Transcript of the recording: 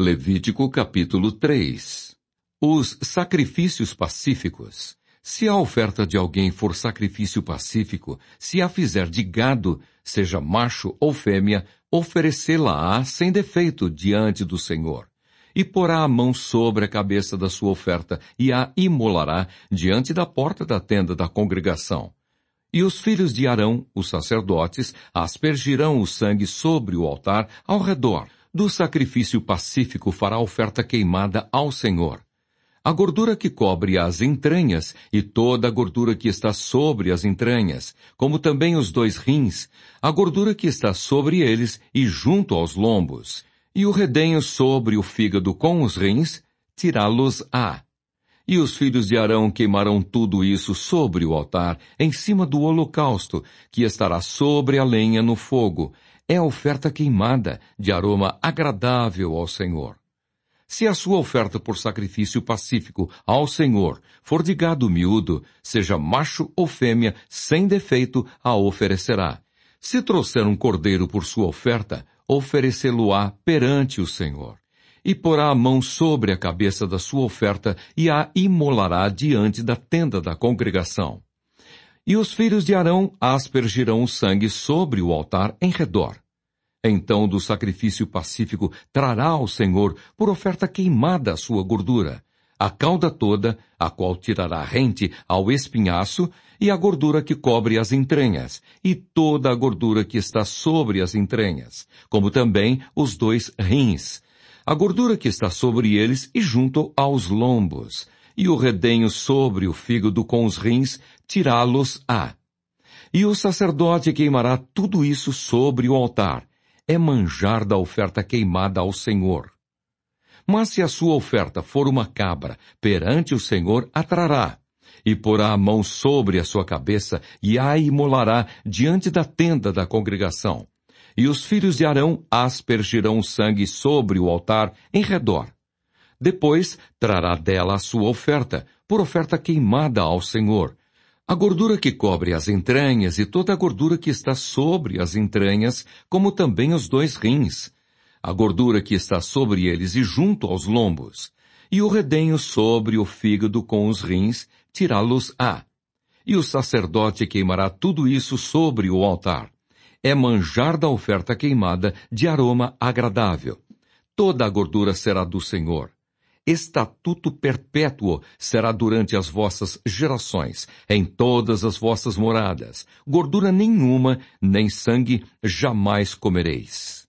Levítico capítulo 3 Os sacrifícios pacíficos. Se a oferta de alguém for sacrifício pacífico, se a fizer de gado, seja macho ou fêmea, oferecê-la-á sem defeito diante do Senhor. E porá a mão sobre a cabeça da sua oferta e a imolará diante da porta da tenda da congregação. E os filhos de Arão, os sacerdotes, aspergirão o sangue sobre o altar ao redor, do sacrifício pacífico fará oferta queimada ao Senhor. A gordura que cobre as entranhas e toda a gordura que está sobre as entranhas, como também os dois rins, a gordura que está sobre eles e junto aos lombos, e o redenho sobre o fígado com os rins, tirá-los-á. E os filhos de Arão queimarão tudo isso sobre o altar, em cima do holocausto, que estará sobre a lenha no fogo, é oferta queimada, de aroma agradável ao Senhor. Se a sua oferta por sacrifício pacífico ao Senhor for de gado miúdo, seja macho ou fêmea, sem defeito, a oferecerá. Se trouxer um cordeiro por sua oferta, oferecê-lo-á perante o Senhor. E porá a mão sobre a cabeça da sua oferta e a imolará diante da tenda da congregação. E os filhos de Arão aspergirão o sangue sobre o altar em redor. Então do sacrifício pacífico trará ao Senhor por oferta queimada a sua gordura, a cauda toda, a qual tirará rente ao espinhaço, e a gordura que cobre as entranhas, e toda a gordura que está sobre as entranhas, como também os dois rins, a gordura que está sobre eles e junto aos lombos, e o redenho sobre o fígado com os rins, tirá-los-á. E o sacerdote queimará tudo isso sobre o altar. É manjar da oferta queimada ao Senhor. Mas se a sua oferta for uma cabra, perante o Senhor atrará, e porá a mão sobre a sua cabeça, e a imolará diante da tenda da congregação. E os filhos de Arão aspergirão o sangue sobre o altar em redor. Depois trará dela a sua oferta, por oferta queimada ao Senhor. A gordura que cobre as entranhas e toda a gordura que está sobre as entranhas, como também os dois rins. A gordura que está sobre eles e junto aos lombos. E o redenho sobre o fígado com os rins, tirá-los-á. E o sacerdote queimará tudo isso sobre o altar. É manjar da oferta queimada de aroma agradável. Toda a gordura será do Senhor estatuto perpétuo será durante as vossas gerações, em todas as vossas moradas. Gordura nenhuma, nem sangue jamais comereis.